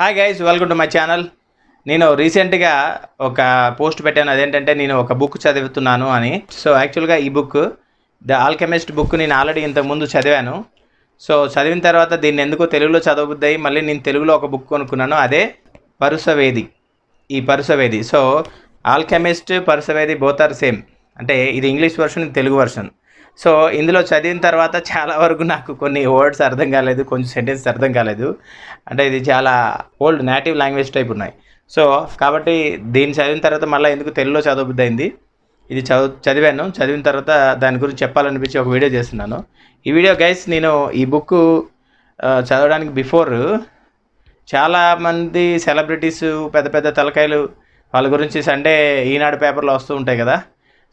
hi guys welcome to my channel నేను రీసెంట్గా ఒక పోస్ట్ పెట్టాను అదేంటంటే నేను ఒక బుక్ చదువుతున్నాను అని సో యాక్చువల్గా ఈ బుక్ ద ఆల్కెమిస్ట్ బుక్ నేను ఆల్రెడీ ఇంతకుముందు చదివాను సో చదివిన తర్వాత దీన్ని ఎందుకో తెలుగులో చదవబుద్దాయి మళ్ళీ నేను తెలుగులో ఒక బుక్ కొనుక్కున్నాను అదే పరుసవేది ఈ Parusavedi so alchemist Parusavedi both are same అంటే ఇది English version Telugu version so ఇందులో చదివిన తర్వాత చాలా వరకు నాకు కొన్ని వర్డ్స్ అర్థం కాలేదు కొంచెం సెంటెన్స్ అర్థం కాలేదు అంటే ఇది చాలా ఓల్డ్ నేటివ్ లాంగ్వేజ్ టైప్ ఉన్నాయి సో కాబట్టి దీన్ని చదివిన తర్వాత మళ్ళీ ఎందుకు తెలుగులో చదవబుద్దయింది ఇది చదువు చదివాను చదివిన తర్వాత దాని గురించి చెప్పాలనిపించి ఒక వీడియో చేస్తున్నాను ఈ వీడియో గైస్ నేను ఈ బుక్ చదవడానికి బిఫోర్ చాలామంది సెలబ్రిటీస్ పెద్ద పెద్ద తలకాయలు వాళ్ళ గురించి సండే ఈనాడు పేపర్లో వస్తూ ఉంటాయి కదా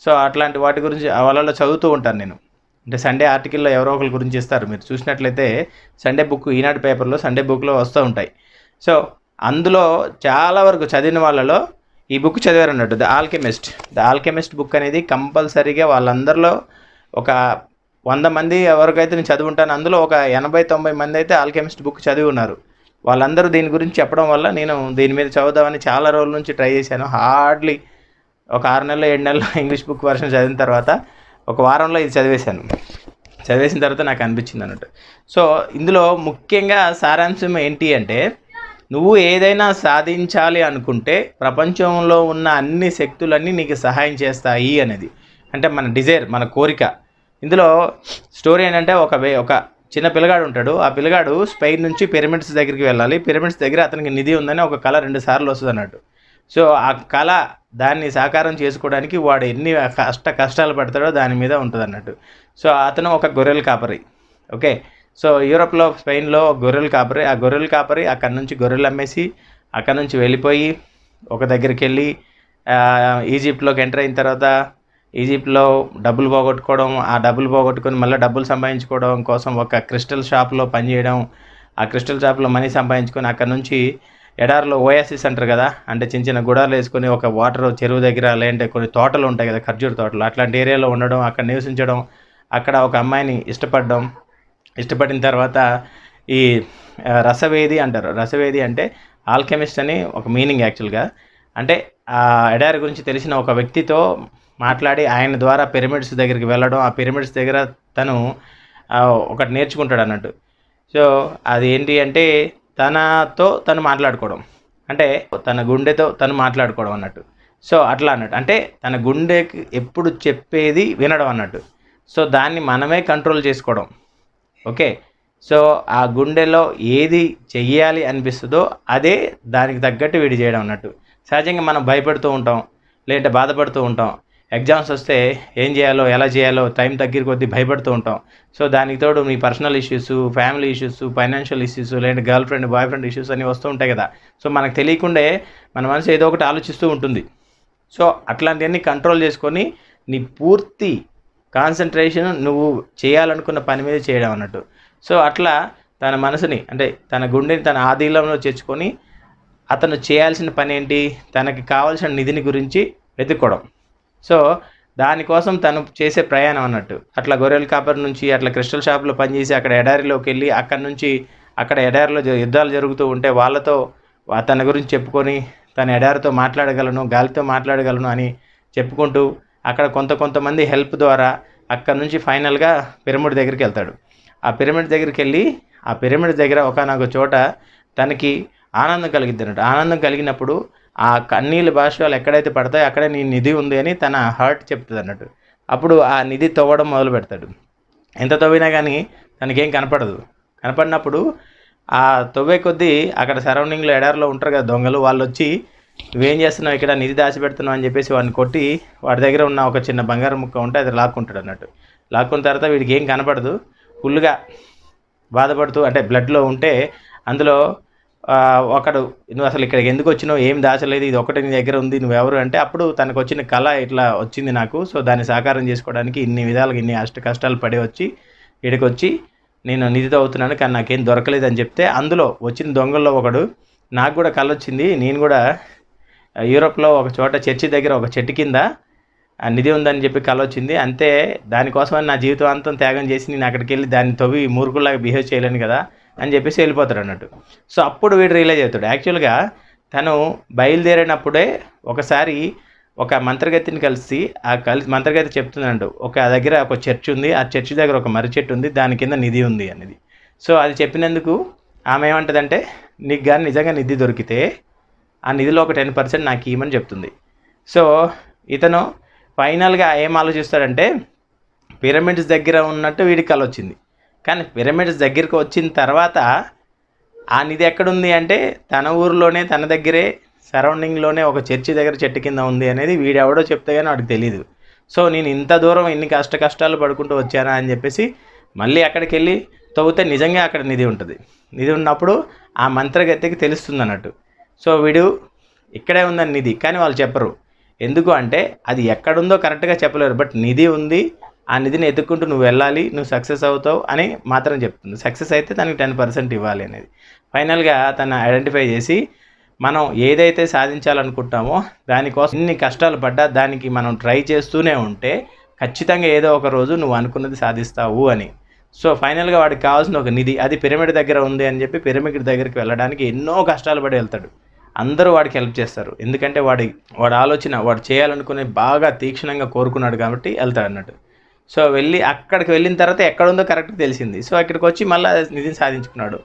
సో అట్లాంటి వాటి గురించి వాళ్ళలో చదువుతూ ఉంటాను నేను అంటే సండే ఆర్టికల్లో ఎవరో ఒకరి గురించి ఇస్తారు మీరు చూసినట్లయితే సండే బుక్ ఈనాడు పేపర్లో సండే బుక్లో వస్తూ ఉంటాయి సో అందులో చాలా వరకు చదివిన వాళ్ళలో ఈ బుక్ చదివారు అన్నట్టు the alchemist the alchemist book అనేది కంపల్సరీగా వాళ్ళందరిలో ఒక వంద మంది ఎవరికైతే నేను చదువుంటాను అందులో ఒక ఎనభై తొంభై మంది అయితే ఆల్కెమిస్ట్ బుక్ చదివి ఉన్నారు వాళ్ళందరూ దీని గురించి చెప్పడం వల్ల నేను దీని మీద చదువుదామని చాలా రోజుల నుంచి ట్రై చేశాను హార్డ్లీ ఒక ఆరు నెలలు ఏడు నెలలు ఇంగ్లీష్ బుక్ వర్షన్ చదివిన తర్వాత ఒక వారంలో ఇది చదివేశాను చదివేసిన తర్వాత నాకు అనిపించింది అన్నట్టు సో ఇందులో ముఖ్యంగా సారాంశం ఏంటి అంటే నువ్వు ఏదైనా సాధించాలి అనుకుంటే ప్రపంచంలో ఉన్న అన్ని శక్తులన్నీ నీకు సహాయం చేస్తాయి అనేది అంటే మన డిజైర్ మన కోరిక ఇందులో స్టోరీ ఏంటంటే ఒక వే ఒక చిన్న పిల్లగాడు ఉంటాడు ఆ పిల్లగాడు స్పెయిన్ నుంచి పిరమిడ్స్ దగ్గరికి వెళ్ళాలి పిరమిడ్స్ దగ్గర అతనికి నిధి ఉందని ఒక కళ రెండు సార్లు వస్తుంది అన్నట్టు సో ఆ కళ దాన్ని సాకారం చేసుకోవడానికి వాడు ఎన్ని కష్ట కష్టాలు పడతాడో దాని మీద ఉంటుంది అన్నట్టు సో అతను ఒక గొర్రెల కాపరి ఓకే సో యూరోప్లో స్పెయిన్లో గొర్రెలు కాపరి ఆ గొర్రెలు కాపరి అక్కడి నుంచి గొర్రెలు అమ్మేసి అక్కడి నుంచి వెళ్ళిపోయి ఒక దగ్గరికి వెళ్ళి ఈజిప్ట్లోకి ఎంటర్ అయిన తర్వాత ఈజిప్ట్లో డబ్బులు పోగొట్టుకోవడం ఆ డబ్బులు పోగొట్టుకొని మళ్ళీ డబ్బులు సంపాదించుకోవడం కోసం ఒక క్రిస్టల్ షాప్లో పనిచేయడం ఆ క్రిస్టల్ షాప్లో మనీ సంపాదించుకొని అక్కడి నుంచి ఎడారిలో ఓయాసిస్ అంటారు కదా అంటే చిన్న చిన్న గుడాలు వేసుకొని ఒక వాటర్ చెరువు దగ్గర లేదంటే కొన్ని తోటలు ఉంటాయి కదా ఖర్జూర తోటలు అట్లాంటి ఏరియాలో ఉండడం అక్కడ నివసించడం అక్కడ ఒక అమ్మాయిని ఇష్టపడడం ఇష్టపడిన తర్వాత ఈ రసవేది అంటారు రసవేది అంటే ఆల్కెమిస్ట్ అని ఒక మీనింగ్ యాక్చువల్గా అంటే ఆ ఎడారి గురించి తెలిసిన ఒక వ్యక్తితో మాట్లాడి ఆయన ద్వారా పిరమిడ్స్ దగ్గరికి వెళ్ళడం ఆ పిరమిడ్స్ దగ్గర తను ఒకటి నేర్చుకుంటాడు అన్నట్టు సో అది ఏంటి అంటే తనతో తను మాట్లాడుకోవడం అంటే తన గుండెతో తను మాట్లాడుకోవడం అన్నట్టు సో అట్లా అన్నట్టు అంటే తన గుండెకి ఎప్పుడు చెప్పేది వినడం అన్నట్టు సో దాన్ని మనమే కంట్రోల్ చేసుకోవడం ఓకే సో ఆ గుండెలో ఏది చెయ్యాలి అనిపిస్తుందో అదే దానికి తగ్గట్టు వీడి చేయడం అన్నట్టు సహజంగా మనం భయపడుతూ ఉంటాం లేదంటే బాధపడుతూ ఉంటాం ఎగ్జామ్స్ వస్తే ఏం చేయాలో ఎలా చేయాలో టైం తగ్గిరి కొద్దీ భయపడుతూ ఉంటాం సో దానికి తోడు మీ personal issues family issues financial issues లేదంటే girlfriend boyfriend issues అన్నీ వస్తూ ఉంటాయి కదా సో మనకు తెలియకుండే మన మనసు ఏదో ఒకటి ఆలోచిస్తూ ఉంటుంది సో అట్లాంటివన్నీ కంట్రోల్ చేసుకొని నీ పూర్తి కాన్సన్ట్రేషన్ నువ్వు చేయాలనుకున్న పని మీద చేయడం అన్నట్టు సో అట్లా తన మనసుని అంటే తన గుండెని తన ఆధీనంలో చేర్చుకొని అతను చేయాల్సిన పని ఏంటి తనకి కావాల్సిన నిధిని గురించి వెతుక్కోవడం సో దానికోసం తను చేసే ప్రయాణం అన్నట్టు అట్లా గొర్రెల కాపర్ నుంచి అట్లా క్రిస్టల్ షాప్లో పనిచేసి అక్కడ ఎడారిలోకి వెళ్ళి అక్కడ నుంచి అక్కడ ఎడారిలో యుద్ధాలు జరుగుతూ ఉంటే వాళ్ళతో తన గురించి చెప్పుకొని తన ఎడారితో మాట్లాడగలను గాలితో మాట్లాడగలను అని చెప్పుకుంటూ అక్కడ కొంత కొంతమంది హెల్ప్ ద్వారా అక్కడ నుంచి ఫైనల్గా పిరమిడ్ దగ్గరికి వెళ్తాడు ఆ పిరమిడ్ దగ్గరికి వెళ్ళి ఆ పిరమిడ్ దగ్గర ఒకనొక చోట తనకి ఆనందం కలిగిద్దనట్టు ఆనందం కలిగినప్పుడు ఆ కన్నీళ్ళ భాషలు ఎక్కడైతే పడతాయో అక్కడ నీ నిధి ఉంది అని తన హార్ట్ చెప్తుంది అన్నట్టు అప్పుడు ఆ నిధి తవ్వడం మొదలు పెడతాడు ఎంత తవ్వినా కానీ తనకేం కనపడదు కనపడినప్పుడు ఆ తవ్వే కొద్దీ అక్కడ సరౌండింగ్లో ఎడారిలో ఉంటారు కదా దొంగలు వాళ్ళు వచ్చి నువ్వేం చేస్తున్నావు ఇక్కడ నిధి దాచిపెడుతున్నావు అని చెప్పేసి వాడిని కొట్టి వాడి దగ్గర ఉన్న ఒక చిన్న బంగారం ముక్క ఉంటే అది లాక్కుంటాడు అన్నట్టు లాక్కున్న తర్వాత వీడికి ఏం కనపడదు ఫుల్గా బాధపడుతూ అంటే బ్లడ్లో ఉంటే అందులో ఒకడు నువ్వు అసలు ఇక్కడికి ఎందుకు వచ్చినావు ఏం దాచలేదు ఇది ఒకటి నీ దగ్గర ఉంది నువ్వు ఎవరు అంటే అప్పుడు తనకు వచ్చిన కళ ఇట్లా వచ్చింది నాకు సో దాన్ని సాకారం చేసుకోవడానికి ఇన్ని విధాలుగా ఇన్ని అష్ట కష్టాలు పడి వచ్చి ఇక్కడికి వచ్చి నేను నిధితో అవుతున్నాను కానీ నాకేం దొరకలేదు అని చెప్తే అందులో వచ్చిన దొంగల్లో ఒకడు నాకు కూడా కళ వచ్చింది నేను కూడా యూరోప్లో ఒక చోట చర్చి దగ్గర ఒక చెట్టు కింద నిధి ఉందని చెప్పి కళ వచ్చింది అంతే దానికోసమని నా జీవితం అంతం త్యాగం చేసి నేను అక్కడికి వెళ్ళి దాన్ని తవ్వి మూర్ఖుల్లాగా బిహేవ్ చేయలేను కదా అని చెప్పేసి వెళ్ళిపోతాడు అన్నట్టు సో అప్పుడు వీడు రియలైజ్ అవుతాడు యాక్చువల్గా తను బయలుదేరినప్పుడే ఒకసారి ఒక మంత్రగతిని కలిసి ఆ కలిసి మంత్రగతి చెప్తున్నాడు ఒక దగ్గర ఒక చర్చ్ ఉంది ఆ చర్చ్ దగ్గర ఒక మర్రి చెట్టు ఉంది దాని కింద నిధి ఉంది అనేది సో అది చెప్పినందుకు ఆమె ఏమంటుందంటే నీకు కానీ నిజంగా నిధి దొరికితే ఆ నిధిలో ఒక టెన్ పర్సెంట్ నాకు ఇవ్వమని చెప్తుంది సో ఇతను ఫైనల్గా ఏం ఆలోచిస్తాడంటే పిరమిడ్స్ దగ్గర ఉన్నట్టు వీడికి కలొచ్చింది కానీ పిరమిడ్స్ దగ్గరికి వచ్చిన తర్వాత ఆ నిధి ఎక్కడుంది అంటే తన ఊరిలోనే తన దగ్గరే సరౌండింగ్లోనే ఒక చర్చి దగ్గర చెట్టు కింద ఉంది అనేది వీడెవడో చెప్తే కానీ వాడికి తెలియదు సో నేను ఇంత దూరం ఎన్ని కష్ట కష్టాలు పడుకుంటూ వచ్చానా అని చెప్పేసి మళ్ళీ అక్కడికి వెళ్ళి తవ్వితే నిజంగా అక్కడ నిధి ఉంటుంది నిధి ఉన్నప్పుడు ఆ మంత్రగతికి తెలుస్తుంది అన్నట్టు సో వీడు ఇక్కడే ఉందని నిధి కానీ వాళ్ళు చెప్పరు ఎందుకు అంటే అది ఎక్కడుందో కరెక్ట్గా చెప్పలేరు బట్ నిధి ఉంది ఆ నిధిని ఎత్తుక్కుంటూ నువ్వు వెళ్ళాలి నువ్వు సక్సెస్ అవుతావు అని మాత్రం చెప్తుంది సక్సెస్ అయితే తనకి టెన్ పర్సెంట్ ఇవ్వాలి అనేది ఫైనల్గా తను ఐడెంటిఫై చేసి మనం ఏదైతే సాధించాలనుకుంటామో దానికోసం ఇన్ని కష్టాలు పడ్డా దానికి మనం ట్రై చేస్తూనే ఉంటే ఖచ్చితంగా ఏదో ఒక రోజు నువ్వు అనుకున్నది సాధిస్తావు అని సో ఫైనల్గా వాడికి కావాల్సిన ఒక నిధి అది పిరమిడ్ దగ్గర ఉంది అని చెప్పి పిరమిడ్ దగ్గరికి వెళ్ళడానికి ఎన్నో కష్టాలు పడి వెళ్తాడు అందరూ వాడికి హెల్ప్ చేస్తారు ఎందుకంటే వాడి వాడి ఆలోచన వాడు చేయాలనుకునే బాగా తీక్షణంగా కోరుకున్నాడు కాబట్టి వెళ్తాడు అన్నట్టు సో వెళ్ళి అక్కడికి వెళ్ళిన తర్వాత ఎక్కడుందో కరెక్ట్గా తెలిసింది సో అక్కడికి వచ్చి మళ్ళీ నిధిని సాధించుకున్నాడు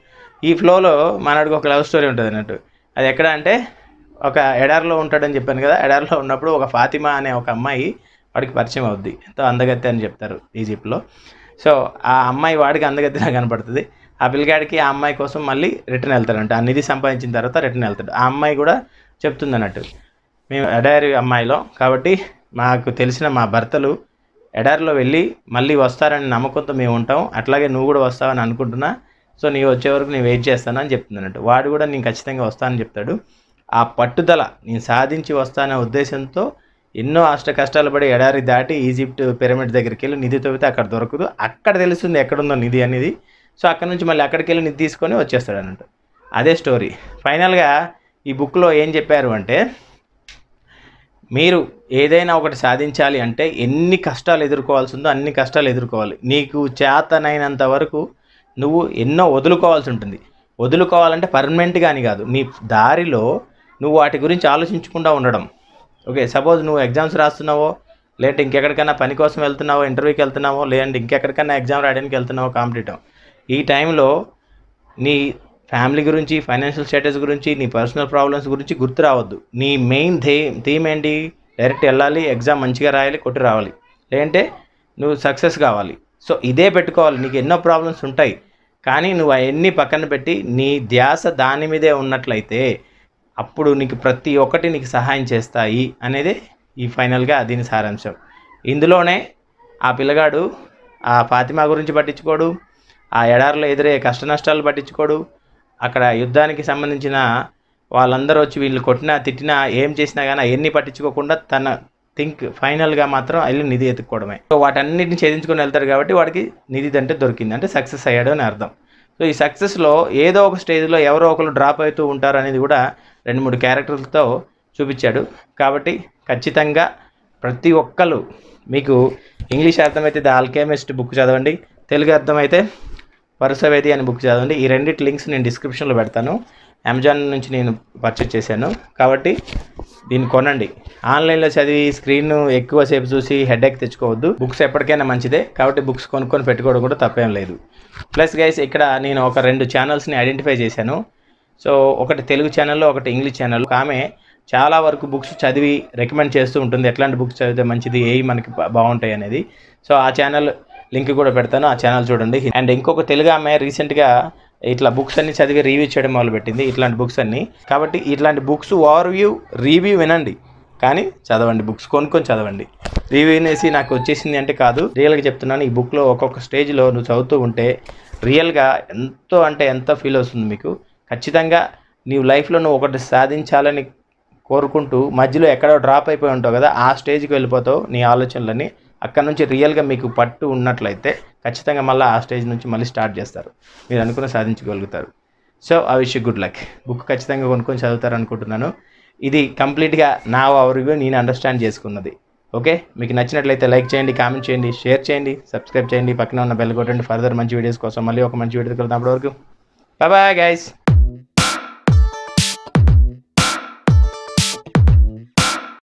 ఈ ఫ్లోలో మనడికి ఒక లవ్ స్టోరీ ఉంటుంది అన్నట్టు అది ఎక్కడ అంటే ఒక ఎడార్లో ఉంటాడని చెప్పాను కదా ఎడార్లో ఉన్నప్పుడు ఒక ఫాతిమా అనే ఒక అమ్మాయి వాడికి పరిచయం అవుద్ది ఎంతో అందగత్తి అని చెప్తారు ఈజిప్ట్లో సో ఆ అమ్మాయి వాడికి అందగత్తెలా కనపడుతుంది ఆ పిల్లగాడికి ఆ అమ్మాయి కోసం మళ్ళీ రిటర్న్ వెళ్తాడంట ఆ నిధి సంపాదించిన తర్వాత రిటర్న్ వెళ్తాడు ఆ అమ్మాయి కూడా చెప్తుంది అన్నట్టు మేము ఎడారి అమ్మాయిలో కాబట్టి మాకు తెలిసిన మా భర్తలు ఎడారిలో వెళ్ళి మళ్ళీ వస్తారని నమ్మకంతో మేము ఉంటాం అట్లాగే నువ్వు కూడా వస్తావని అనుకుంటున్నా సో నీ వచ్చే వరకు నేను వెయిట్ చేస్తాను అని చెప్తున్నాడు వాడు కూడా నేను ఖచ్చితంగా వస్తానని చెప్తాడు ఆ పట్టుదల నేను సాధించి వస్తానే ఉద్దేశంతో ఎన్నో అష్ట కష్టాలు పడి ఎడారి దాటి ఈజిప్ట్ పిరమిడ్ దగ్గరికి వెళ్ళి నిధి తవ్వితే అక్కడ దొరకదు అక్కడ తెలుస్తుంది ఎక్కడుందో నిధి అనేది సో అక్కడ నుంచి మళ్ళీ అక్కడికి వెళ్ళి నిధి తీసుకొని వచ్చేస్తాడు అన్నట్టు అదే స్టోరీ ఫైనల్గా ఈ బుక్లో ఏం చెప్పారు అంటే మీరు ఏదైనా ఒకటి సాధించాలి అంటే ఎన్ని కష్టాలు ఎదుర్కోవాల్సి ఉందో అన్ని కష్టాలు ఎదుర్కోవాలి నీకు చేతనైనంత వరకు నువ్వు ఎన్నో వదులుకోవాల్సి ఉంటుంది వదులుకోవాలంటే పర్మనెంట్ కానీ కాదు మీ దారిలో నువ్వు వాటి గురించి ఆలోచించకుండా ఉండడం ఓకే సపోజ్ నువ్వు ఎగ్జామ్స్ రాస్తున్నావో లేదంటే ఇంకెక్కడికైనా పని కోసం వెళ్తున్నావో ఇంటర్వ్యూకి వెళ్తున్నావో లేదంటే ఇంకెక్కడికైనా ఎగ్జామ్ రాయడానికి వెళ్తున్నావో కాంపిటేటివ్ ఈ టైంలో నీ ఫ్యామిలీ గురించి ఫైనాన్షియల్ స్టేటస్ గురించి నీ పర్సనల్ ప్రాబ్లమ్స్ గురించి గుర్తు రావద్దు నీ మెయిన్ థీమ్ థీమ్ ఏంటి డైరెక్ట్ వెళ్ళాలి ఎగ్జామ్ మంచిగా రాయాలి కొట్టి రావాలి లేదంటే నువ్వు సక్సెస్ కావాలి సో ఇదే పెట్టుకోవాలి నీకు ఎన్నో ప్రాబ్లమ్స్ ఉంటాయి కానీ నువ్వు అవన్నీ పక్కన పెట్టి నీ ధ్యాస దాని మీదే ఉన్నట్లయితే అప్పుడు నీకు ప్రతి ఒక్కటి నీకు సహాయం చేస్తాయి అనేది ఈ ఫైనల్గా దీని సారాంశం ఇందులోనే ఆ పిల్లగాడు ఆ ఫాతిమా గురించి పట్టించుకోడు ఆ ఎడారిలో ఎదురే కష్ట నష్టాలు పట్టించుకోడు అక్కడ యుద్ధానికి సంబంధించిన వాళ్ళందరూ వచ్చి వీళ్ళు కొట్టినా తిట్టినా ఏం చేసినా కానీ అవన్నీ పట్టించుకోకుండా తన థింక్ ఫైనల్గా మాత్రం వెళ్ళి నిధి ఎత్తుకోవడమే సో వాటన్నిటిని ఛేదించుకొని వెళ్తారు కాబట్టి వాడికి నిధి అంటే దొరికింది అంటే సక్సెస్ అయ్యాడు అని అర్థం సో ఈ సక్సెస్లో ఏదో ఒక స్టేజ్లో ఎవరో ఒకరు డ్రాప్ అవుతూ ఉంటారు అనేది కూడా రెండు మూడు క్యారెక్టర్లతో చూపించాడు కాబట్టి ఖచ్చితంగా ప్రతి ఒక్కరు మీకు ఇంగ్లీష్ అర్థమైతే ద ఆల్కెమిస్ట్ బుక్ చదవండి తెలుగు అర్థమైతే వరుసవేది అని బుక్ చదవండి ఈ రెండింటి లింక్స్ నేను డిస్క్రిప్షన్లో పెడతాను అమెజాన్ నుంచి నేను పర్చేజ్ చేశాను కాబట్టి దీన్ని కొనండి ఆన్లైన్లో చదివి స్క్రీన్ ఎక్కువసేపు చూసి హెడేక్ తెచ్చుకోవద్దు బుక్స్ ఎప్పటికైనా మంచిదే కాబట్టి బుక్స్ కొనుక్కొని పెట్టుకోవడం కూడా తప్పేం లేదు ప్లస్ గైస్ ఇక్కడ నేను ఒక రెండు ఛానల్స్ని ఐడెంటిఫై చేశాను సో ఒకటి తెలుగు ఛానల్లో ఒకటి ఇంగ్లీష్ ఛానల్ ఆమె చాలా వరకు బుక్స్ చదివి రికమెండ్ చేస్తూ ఉంటుంది ఎట్లాంటి బుక్స్ చదివితే మంచిది ఏవి మనకి బాగుంటాయి అనేది సో ఆ ఛానల్ లింక్ కూడా పెడతాను ఆ ఛానల్ చూడండి అండ్ ఇంకొక తెలుగు ఆమె రీసెంట్గా ఇట్లా బుక్స్ అన్ని చదివి రివ్యూ చేయడం మొదలుపెట్టింది ఇట్లాంటి బుక్స్ అన్ని కాబట్టి ఇట్లాంటి బుక్స్ వ్యూ రివ్యూ వినండి కానీ చదవండి బుక్స్ కొనుక్కొని చదవండి రివ్యూ అనేసి నాకు వచ్చేసింది అంటే కాదు రియల్గా చెప్తున్నాను ఈ బుక్లో ఒక్కొక్క స్టేజ్లో నువ్వు చదువుతూ ఉంటే రియల్గా ఎంతో అంటే ఎంత ఫీల్ అవుతుంది మీకు ఖచ్చితంగా నీవు లైఫ్లో నువ్వు ఒకటి సాధించాలని కోరుకుంటూ మధ్యలో ఎక్కడో డ్రాప్ అయిపోయి ఉంటావు కదా ఆ స్టేజ్కి వెళ్ళిపోతావు నీ ఆలోచనలని అక్కడ నుంచి రియల్గా మీకు పట్టు ఉన్నట్లయితే ఖచ్చితంగా మళ్ళీ ఆ స్టేజ్ నుంచి మళ్ళీ స్టార్ట్ చేస్తారు మీరు అనుకుని సాధించగలుగుతారు సో ఆ విషయం గుడ్ లక్ బుక్ ఖచ్చితంగా కొనుక్కొని చదువుతారు అనుకుంటున్నాను ఇది కంప్లీట్గా నా రివ్యూ నేను అండర్స్టాండ్ చేసుకున్నది ఓకే మీకు నచ్చినట్లయితే లైక్ చేయండి కామెంట్ చేయండి షేర్ చేయండి సబ్స్క్రైబ్ చేయండి పక్కన ఉన్న బెల్ కొట్టండి ఫర్దర్ మంచి వీడియోస్ కోసం మళ్ళీ ఒక మంచి వీడియో కలుద్దాం అప్పటివరకు బాయ్ బాయ్ గైస్